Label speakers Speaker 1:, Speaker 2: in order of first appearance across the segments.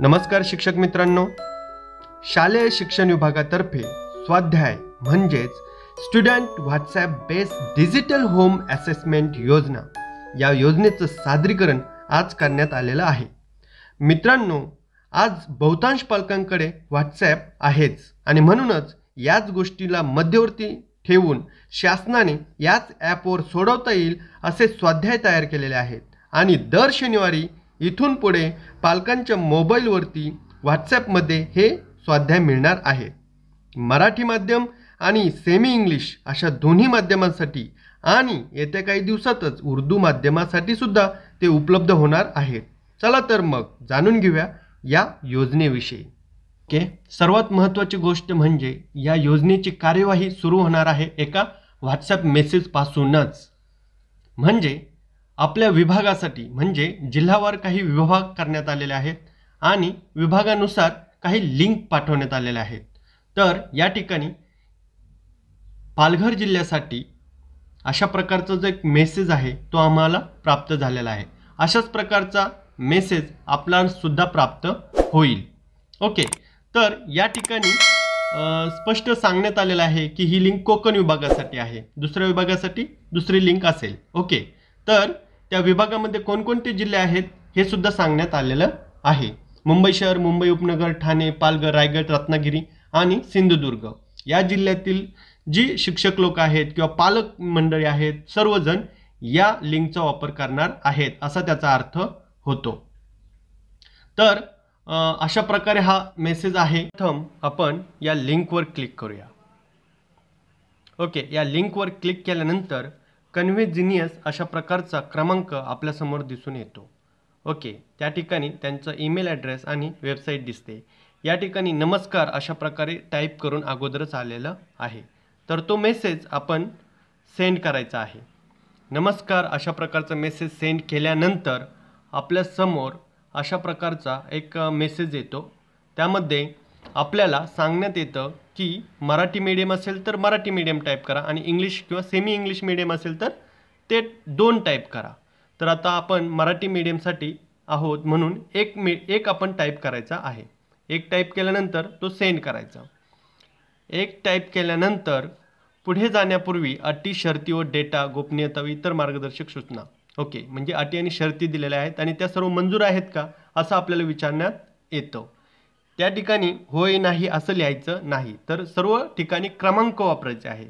Speaker 1: नमस्कार शिक्षक मित्रांनो शालेय शिक्षण विभागातर्फे स्वाध्याय म्हणजेच student WhatsApp based digital home assessment योजना या योजनेचं सादरीकरण आज करण्यात आलेलं आहे मित्रांनो आज बहुतांश पालकांकडे व्हॉट्सॲप आहेच आणि म्हणूनच याच गोष्टीला मध्यवर्ती ठेवून शासनाने याच ॲपवर सोडवता येईल असे स्वाध्याय तयार केलेले आहेत आणि दर शनिवारी इथून पुढे पालकांच्या मोबाईलवरती व्हॉट्सॲपमध्ये हे स्वाध्याय मिळणार आहे मराठी माध्यम आणि सेमी इंग्लिश अशा दोन्ही माध्यमांसाठी आणि येत्या काही दिवसातच उर्दू माध्यमासाठी सुद्धा ते उपलब्ध होणार आहेत चला तर मग जाणून घेऊया या योजनेविषयी ओके सर्वात महत्त्वाची गोष्ट म्हणजे या योजनेची कार्यवाही सुरू होणार आहे एका व्हॉट्सॲप मेसेजपासूनच म्हणजे आपल्या विभागासाठी म्हणजे जिल्हावार काही विभाग करण्यात आलेले आहेत आणि विभागानुसार काही लिंक पाठवण्यात आलेल्या आहेत तर या ठिकाणी पालघर जिल्ह्यासाठी अशा प्रकारचा जो एक मेसेज आहे तो आम्हाला प्राप्त झालेला आहे अशाच प्रकारचा मेसेज आपला सुद्धा प्राप्त होईल ओके तर या ठिकाणी स्पष्ट सांगण्यात आलेलं आहे की ही लिंक कोकण विभागासाठी आहे दुसऱ्या विभागासाठी दुसरी लिंक असेल ओके तर त्या विभागामध्ये कोणकोणते जिल्हे आहेत हे सुद्धा सांगण्यात आलेलं आहे मुंबई शहर मुंबई उपनगर ठाणे पालघर रायगड रत्नागिरी आणि सिंधुदुर्ग या जिल्ह्यातील जी शिक्षक लोक आहेत किंवा पालक मंडळी आहेत सर्वजण या लिंकचा वापर करणार आहेत असा त्याचा अर्थ होतो तर अशा प्रकारे हा मेसेज आहे प्रथम आपण या लिंकवर क्लिक करूया ओके या लिंकवर क्लिक केल्यानंतर कन्व्हेजिनियस अशा प्रकारचा क्रमांक आपल्यासमोर दिसून येतो ओके त्या ठिकाणी त्यांचा ईमेल ॲड्रेस आणि वेबसाईट दिसते या ठिकाणी नमस्कार अशा प्रकारे टाईप करून अगोदरच आलेलं आहे तर तो मेसेज आपण सेंड करायचा आहे नमस्कार अशा प्रकारचा मेसेज सेंड केल्यानंतर आपल्यासमोर अशा प्रकारचा एक मेसेज येतो त्यामध्ये आपल्याला सांगण्यात येतं की मराठी मीडियम असेल तर मराठी मीडियम टाईप करा आणि इंग्लिश किंवा सेमी इंग्लिश मीडियम असेल तर ते दोन टाईप करा तर आता आपण मराठी मीडियमसाठी आहोत म्हणून एक मी एक आपण टाईप करायचा आहे एक टाईप केल्यानंतर तो सेंड करायचा एक टाईप केल्यानंतर पुढे जाण्यापूर्वी अटी शर्ती व डेटा गोपनीयता व इतर मार्गदर्शक सूचना ओके म्हणजे अटी आणि शर्ती दिलेल्या आहेत आणि त्या सर्व मंजूर आहेत का असं आपल्याला विचारण्यात येतं त्या ठिकाणी होय नाही असं लिहायचं नाही तर सर्व ठिकाणी क्रमांक वापरायचे आहे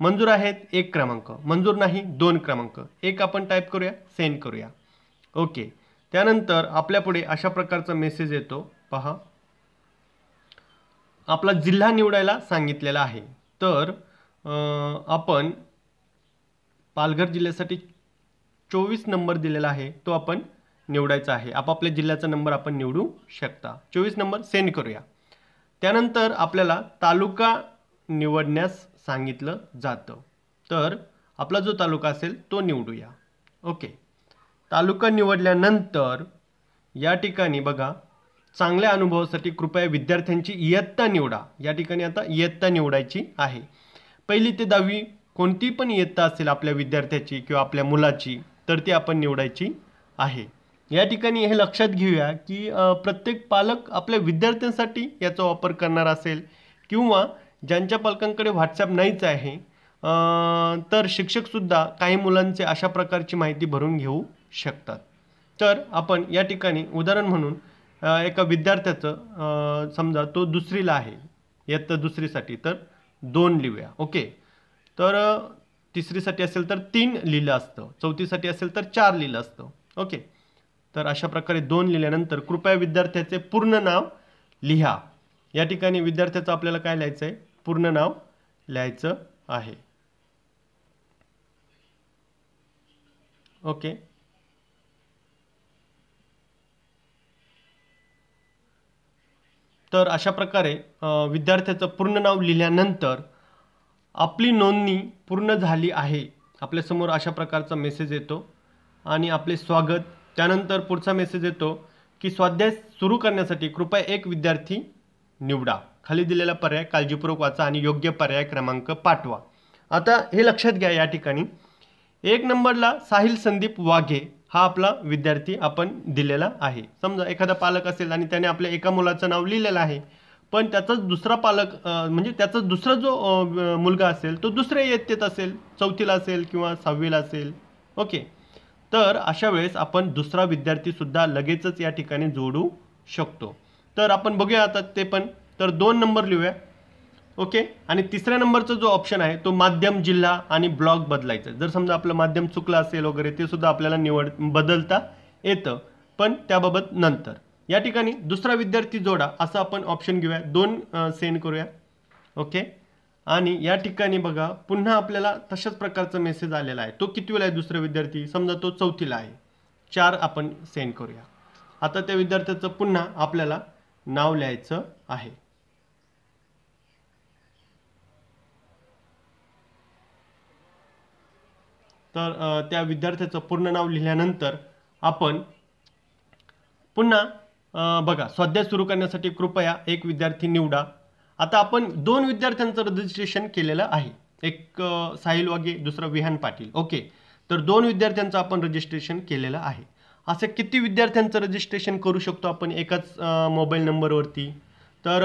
Speaker 1: मंजूर आहेत एक क्रमांक मंजूर नाही दोन क्रमांक एक आपण टाईप करूया सेंड करूया ओके त्यानंतर आपल्यापुढे अशा प्रकारचा मेसेज येतो पहा आपला जिल्हा निवडायला सांगितलेला आहे तर आपण पालघर जिल्ह्यासाठी चोवीस नंबर दिलेला आहे तो आपण निवडायचा आहे आपापल्या जिल्ह्याचा नंबर आपण निवडू शकता चोवीस नंबर सेंड करूया त्यानंतर आपल्याला तालुका निवडण्यास सांगितलं जातं तर आपला जो तालुका असेल तो निवडूया ओके तालुका निवडल्यानंतर या ठिकाणी बघा चांगल्या अनुभवासाठी कृपया विद्यार्थ्यांची इयत्ता निवडा या ठिकाणी आता इयत्ता निवडायची आहे पहिली ते दहावी कोणती पण इयत्ता असेल आपल्या विद्यार्थ्याची किंवा आपल्या मुलाची तर ती आपण निवडायची आहे या ठिकाणी हे लक्षात घेऊया की प्रत्येक पालक आपल्या विद्यार्थ्यांसाठी याचा वापर करणार असेल किंवा ज्यांच्या पालकांकडे व्हॉट्सॲप नाहीच आहे तर शिक्षकसुद्धा काही मुलांचे अशा प्रकारची माहिती भरून घेऊ शकतात तर आपण या ठिकाणी उदाहरण म्हणून एका विद्यार्थ्याचं समजा तो दुसरीला आहे इयत्ता दुसरीसाठी तर दोन लिहूया ओके तर तिसरीसाठी असेल तर तीन लिहिलं असतं चौथीसाठी असेल तर चार लिहिलं असतं ओके तर अशा प्रकारे दोन लिहिल्यानंतर कृपया विद्यार्थ्याचे पूर्ण नाव लिहा या ठिकाणी विद्यार्थ्याचं आपल्याला काय लिहायचं आहे पूर्ण नाव लिहायचं आहे ओके तर अशा प्रकारे विद्यार्थ्याचं पूर्ण नाव लिहिल्यानंतर आपली नोंदणी पूर्ण झाली आहे आपल्यासमोर अशा प्रकारचा मेसेज येतो आणि आपले स्वागत त्यानंतर पुढचा मेसेज येतो की स्वाध्याय सुरू करण्यासाठी कृपया एक विद्यार्थी निवडा खाली दिलेला पर्याय काळजीपूर्वक वाचा आणि योग्य पर्याय क्रमांक पाठवा आता हे लक्षात घ्या या ठिकाणी एक नंबरला साहिल संदीप वाघे हा आपला विद्यार्थी आपण दिलेला आहे समजा एखादा पालक असेल आणि त्याने आपल्या एका मुलाचं नाव लिहिलेलं आहे पण त्याचाच दुसरा पालक म्हणजे त्याचा दुसरा जो मुलगा असेल तो दुसऱ्या इयत्तेत असेल चौथीला असेल किंवा सहावीला असेल ओके तर अशा वेळेस आपण दुसरा विद्यार्थीसुद्धा लगेचच या ठिकाणी जोडू शकतो तर आपण बघूया आता ते पण तर दोन नंबर लिहूया ओके आणि तिसऱ्या नंबरचा जो ऑप्शन आहे तो माध्यम जिल्हा आणि ब्लॉक बदलायचा जर समजा आपलं माध्यम चुकलं असेल वगैरे ते सुद्धा आपल्याला निवड बदलता येतं पण त्याबाबत नंतर या ठिकाणी दुसरा विद्यार्थी जोडा असं आपण ऑप्शन घेऊया दोन सेंड करूया ओके आणि या ठिकाणी बघा पुन्हा आपल्याला तशाच प्रकारचा मेसेज आलेला आहे तो वेळा आहे दुसरा विद्यार्थी समजा तो चौथीला आहे चार आपण सेंड करूया आता त्या विद्यार्थ्याचं पुन्हा आपल्याला नाव लिहायचं आहे तर त्या विद्यार्थ्याचं पूर्ण नाव लिहिल्यानंतर आपण पुन्हा बघा स्वाध्याय सुरू करण्यासाठी कृपया एक विद्यार्थी निवडा आता आपण दोन विद्यार्थ्यांचं रजिस्ट्रेशन केलेलं आहे एक साहिल वागे दुसरा विहान पाटील ओके तर दोन विद्यार्थ्यांचं आपण रजिस्ट्रेशन केलेलं आहे असं किती विद्यार्थ्यांचं रजिस्ट्रेशन करू शकतो आपण एकाच मोबाईल नंबरवरती तर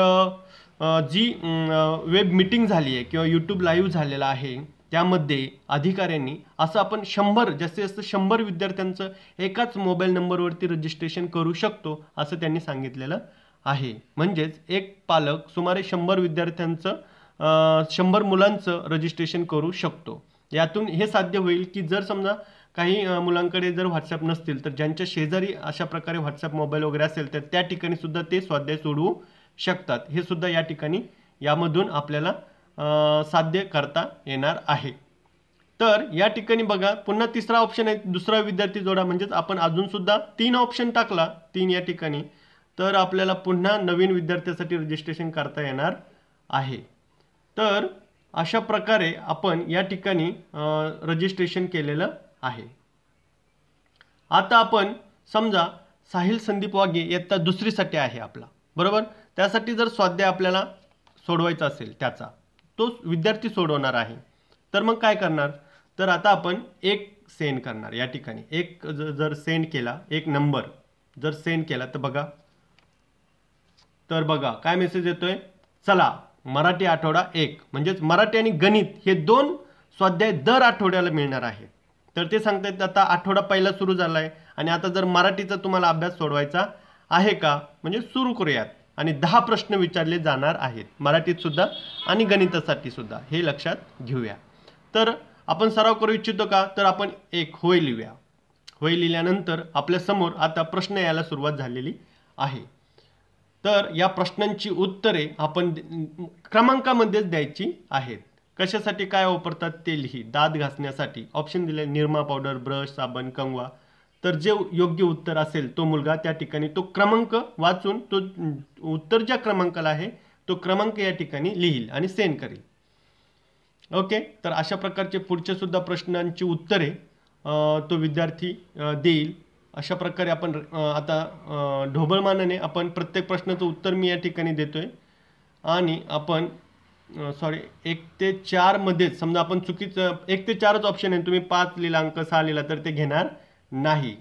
Speaker 1: जी वेब मिटिंग झाली आहे किंवा यूट्यूब लाईव्ह झालेला आहे त्यामध्ये अधिकाऱ्यांनी असं आपण शंभर जास्तीत जास्त शंभर विद्यार्थ्यांचं एकाच मोबाईल नंबरवरती रजिस्ट्रेशन करू शकतो असं त्यांनी सांगितलेलं आहे म्हणजेच एक पालक सुमारे शंभर विद्यार्थ्यांचं शंभर मुलांचं रजिस्ट्रेशन करू शकतो यातून हे साध्य होईल की जर समजा काही मुलांकडे जर व्हॉट्सअप नसतील तर ज्यांच्या शेजारी अशा प्रकारे व्हॉट्सअप मोबाईल वगैरे असेल तर त्या ठिकाणी सुद्धा ते स्वाध्याय सोडवू शकतात हे सुद्धा या ठिकाणी यामधून आपल्याला साध्य करता येणार आहे तर या ठिकाणी बघा पुन्हा तिसरा ऑप्शन आहे दुसरा विद्यार्थी जोडा म्हणजेच आपण अजूनसुद्धा तीन ऑप्शन टाकला तीन या ठिकाणी तर आपल्याला पुन्हा नवीन विद्यार्थ्यासाठी रजिस्ट्रेशन करता येणार आहे तर अशा प्रकारे आपण या ठिकाणी रजिस्ट्रेशन केलेलं आहे आता आपण समजा साहिल संदीप वाघे इयत्ता दुसरीसाठी आहे आपला बरोबर त्यासाठी जर स्वाध्याय आपल्याला सोडवायचा असेल त्याचा तो विद्यार्थी सोडवणार आहे तर मग काय करणार तर आता आपण एक सेंड करणार या ठिकाणी एक जर सेंड केला एक नंबर जर सेंड केला तर बघा तर बघा काय मेसेज येतोय चला मराठी आठवडा एक म्हणजेच मराठी आणि गणित हे दोन स्वाध्याय दर आठवड्याला मिळणार आहे तर ते सांगतायत आता आठवडा पहिला सुरू झाला आहे आणि आता जर मराठीचा तुम्हाला अभ्यास सोडवायचा आहे का म्हणजे सुरू करूयात आणि दहा प्रश्न विचारले जाणार आहेत मराठीत सुद्धा आणि गणितासाठी सुद्धा हे लक्षात घेऊया तर आपण सराव करू इच्छितो का तर आपण एक होय लिहूया होय लिहिल्यानंतर आपल्यासमोर आता प्रश्न यायला सुरुवात झालेली आहे तर या प्रश्नांची उत्तरे आपण क्रमांकामध्येच द्यायची आहेत कशासाठी काय वापरतात ते लिही दात घासण्यासाठी ऑप्शन दिले निरमा पावडर ब्रश साबण कंगवा तर जे योग्य उत्तर असेल तो मुलगा त्या ठिकाणी तो क्रमांक वाचून तो उत्तर ज्या क्रमांकाला आहे तो क्रमांक या ठिकाणी लिहील आणि सेंड करेल ओके तर अशा प्रकारचे पुढचे सुद्धा प्रश्नांची उत्तरे तो विद्यार्थी देईल अशा प्रकारे आपण आता ढोबळमानाने आपण प्रत्येक प्रश्नाचं उत्तर मी या ठिकाणी देतो आहे आणि आपण सॉरी एक ते चारमध्येच समजा आपण चुकीचं एक ते चारच ऑप्शन आहे तुम्ही पाच लिहिला अंक सहा लिहिला तर ते घेणार नाही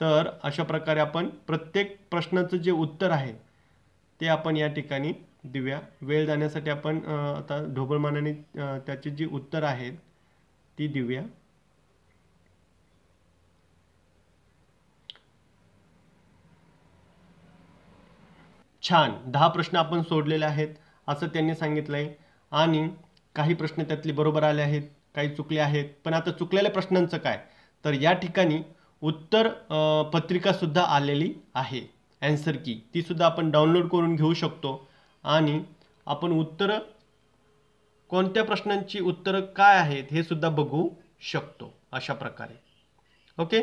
Speaker 1: तर अशा प्रकारे आपण प्रत्येक प्रश्नाचं जे उत्तर आहे ते आपण या ठिकाणी देऊया वेळ जाण्यासाठी आपण आता ढोबळमानाने त्याची जी उत्तर आहेत ती देऊया छान दहा प्रश्न आपण सोडलेले आहेत असं त्यांनी सांगितलं आहे आणि काही प्रश्न त्यातले बरोबर आले आहेत काही चुकले आहेत पण आता चुकलेल्या प्रश्नांचं काय तर या ठिकाणी उत्तर पत्रिकासुद्धा आलेली आहे ॲन्सर की तीसुद्धा आपण डाउनलोड करून घेऊ शकतो आणि आपण उत्तरं कोणत्या प्रश्नांची उत्तरं काय आहेत हे सुद्धा बघू शकतो अशा प्रकारे ओके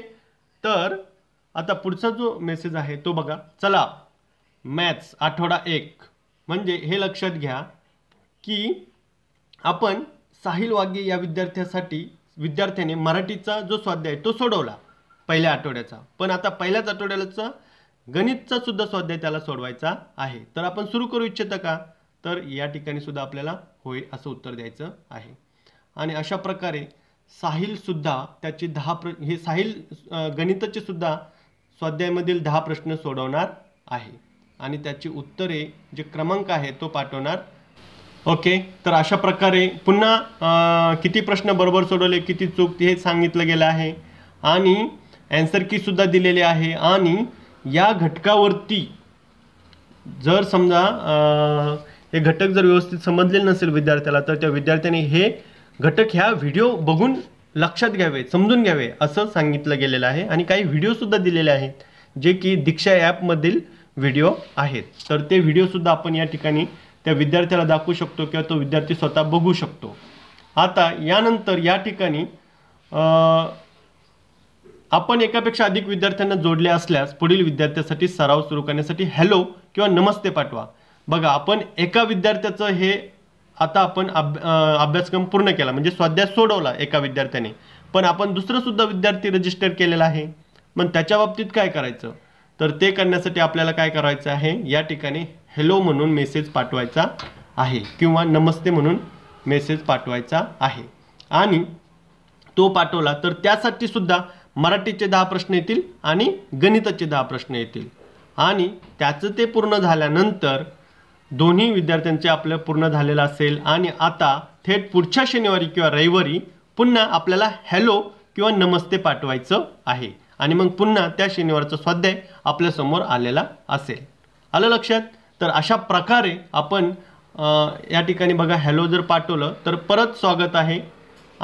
Speaker 1: तर आता पुढचा जो मेसेज आहे तो बघा चला मॅथ्स आठवडा एक म्हणजे हे लक्षात घ्या की आपण साहिल वागे या विद्यार्थ्यासाठी विद्यार्थ्याने मराठीचा जो स्वाध्याय तो सोडवला पहिल्या आठवड्याचा पण आता पहिल्याच आठवड्याचा गणितचा सुद्धा स्वाध्याय त्याला सोडवायचा आहे तर आपण सुरू करू इच्छिता का तर या ठिकाणी सुद्धा आपल्याला होय असं उत्तर द्यायचं आहे आणि अशा प्रकारे साहिल सुद्धा दहा प्र हे साहिल गणिताचे सुद्धा स्वाध्यायामधील दहा प्रश्न सोडवणार आहे आणि त्याची उत्तरे जे क्रमांक आहे तो पाठवणार ओके तर अशा प्रकारे पुन्हा किती प्रश्न बरोबर सोडवले किती चूक हे सांगितलं गेलं आहे आणि ॲन्सर कीसुद्धा दिलेली आहे आणि या घटकावरती जर समजा हे घटक जर व्यवस्थित समजलेले नसेल विद्यार्थ्याला तर त्या विद्यार्थ्याने हे घटक ह्या व्हिडिओ बघून लक्षात घ्यावे समजून घ्यावे असं सांगितलं गेलेलं आहे आणि काही व्हिडिओसुद्धा दिलेले आहेत जे की दीक्षा ॲपमधील व्हिडिओ आहेत तर ते व्हिडिओसुद्धा आपण या ठिकाणी त्या विद्यार्थ्याला दाखवू शकतो किंवा तो विद्यार्थी स्वतः बघू शकतो आता यानंतर या ठिकाणी आपण एकापेक्षा अधिक विद्यार्थ्यांना जोडले असल्यास पुढील विद्यार्थ्यासाठी सराव सुरू करण्यासाठी हॅलो किंवा नमस्ते पाठवा बघा आपण एका विद्यार्थ्याचं हे आता आपण अभ्या अभ्यासक्रम पूर्ण केला म्हणजे स्वाध्याय सोडवला एका विद्यार्थ्याने पण आपण दुसरंसुद्धा विद्यार्थी रजिस्टर केलेला आहे पण त्याच्या बाबतीत काय करायचं तर ते करण्यासाठी आपल्याला काय करायचं आहे या ठिकाणी हॅलो म्हणून मेसेज पाठवायचा आहे किंवा नमस्ते म्हणून मेसेज पाठवायचा आहे आणि तो पाठवला तर त्यासाठी सुद्धा मराठीचे दहा प्रश्न येतील आणि गणिताचे दहा प्रश्न येतील आणि त्याचं ते पूर्ण झाल्यानंतर दोन्ही विद्यार्थ्यांचे आपलं पूर्ण झालेलं असेल आणि आता थेट पुढच्या शनिवारी किंवा रविवारी पुन्हा आपल्याला हॅलो किंवा नमस्ते पाठवायचं आहे आणि मग पुन्हा त्या शनिवारचा स्वाध्याय आपल्यासमोर आलेला असेल आलं लक्षात तर अशा प्रकारे आपण या ठिकाणी बघा हॅलो जर पाठवलं तर परत स्वागत आहे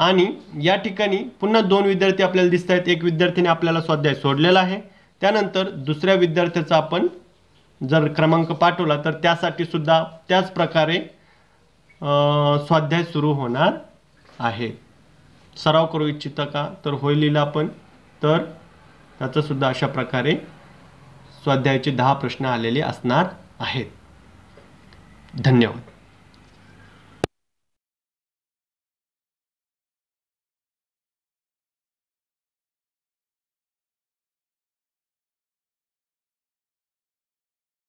Speaker 1: आणि या ठिकाणी पुन्हा दोन विद्यार्थी आपल्याला दिसत आहेत एक विद्यार्थ्याने आपल्याला स्वाध्याय सोडलेला आहे त्यानंतर दुसऱ्या विद्यार्थ्याचा आपण जर क्रमांक पाठवला तर त्यासाठी सुद्धा त्याच प्रकारे स्वाध्याय सुरू होणार आहे सराव करू इच्छिता का तर होईल आपण तर त्याचंसुद्धा अशा प्रकारे स्वाध्यायाचे दहा प्रश्न आलेले असणार आहेत धन्यवाद